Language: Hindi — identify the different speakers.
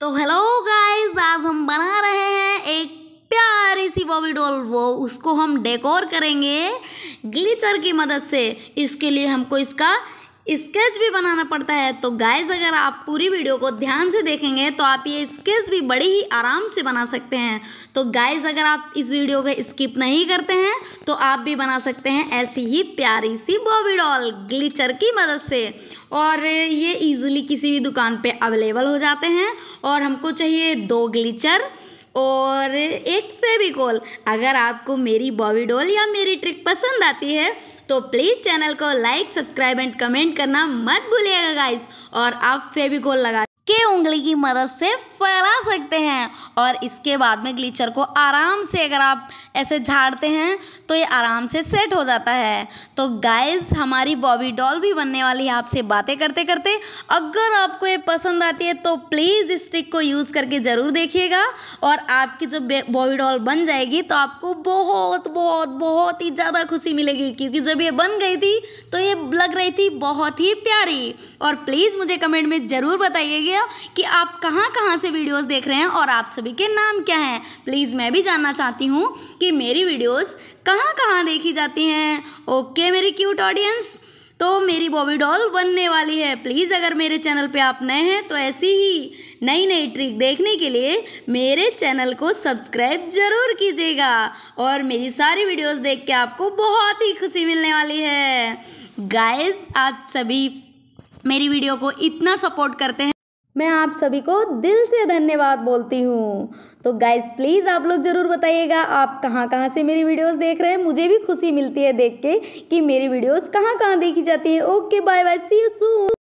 Speaker 1: तो हेलो गाइस आज हम बना रहे हैं एक प्यारी सी बॉबी डॉल वो उसको हम डेकोर करेंगे ग्लिचर की मदद से इसके लिए हमको इसका स्केच भी बनाना पड़ता है तो गाइज अगर आप पूरी वीडियो को ध्यान से देखेंगे तो आप ये स्केच भी बड़े ही आराम से बना सकते हैं तो गाइज अगर आप इस वीडियो को स्किप नहीं करते हैं तो आप भी बना सकते हैं ऐसी ही प्यारी सी बॉबी डॉल ग्लिचर की मदद से और ये ईजिली किसी भी दुकान पे अवेलेबल हो जाते हैं और हमको चाहिए दो ग्लिचर और एक फेविकॉल अगर आपको मेरी बॉबी डॉल या मेरी ट्रिक पसंद आती है तो प्लीज़ चैनल को लाइक सब्सक्राइब एंड कमेंट करना मत भूलिएगा गाइस और आप फेविकॉल लगा के उंगली की मदद से फैला सकते हैं और इसके बाद में ग्लीचर को आराम से अगर आप ऐसे झाड़ते हैं तो ये आराम से सेट हो जाता है तो गाइस हमारी बॉबी डॉल भी बनने वाली है आपसे बातें करते करते अगर आपको ये पसंद आती है तो प्लीज़ इस ट्रिक को यूज़ करके ज़रूर देखिएगा और आपकी जब बॉबी डॉल बन जाएगी तो आपको बहुत बहुत बहुत ही ज़्यादा खुशी मिलेगी क्योंकि जब ये बन गई थी तो ये लग रही थी बहुत ही प्यारी और प्लीज़ मुझे कमेंट में ज़रूर बताइएगी गया कि आप कहाँ कहाँ से वीडियोस देख रहे हैं और आप सभी के नाम क्या हैं प्लीज़ मैं भी जानना चाहती हूँ कि मेरी वीडियोस कहाँ कहाँ देखी जाती हैं ओके मेरी क्यूट ऑडियंस तो मेरी बॉबी डॉल बनने वाली है प्लीज़ अगर मेरे चैनल पे आप नए हैं तो ऐसी ही नई नई ट्रिक देखने के लिए मेरे चैनल को सब्सक्राइब ज़रूर कीजिएगा और मेरी सारी वीडियोस देख के आपको बहुत ही खुशी मिलने वाली है गाइस आप सभी मेरी वीडियो को इतना सपोर्ट करते हैं मैं आप सभी को दिल से धन्यवाद बोलती हूँ तो गाइस प्लीज़ आप लोग ज़रूर बताइएगा आप कहाँ कहाँ से मेरी वीडियोस देख रहे हैं मुझे भी खुशी मिलती है देख के कि मेरी वीडियोस कहाँ कहाँ देखी जाती हैं okay bye bye see you soon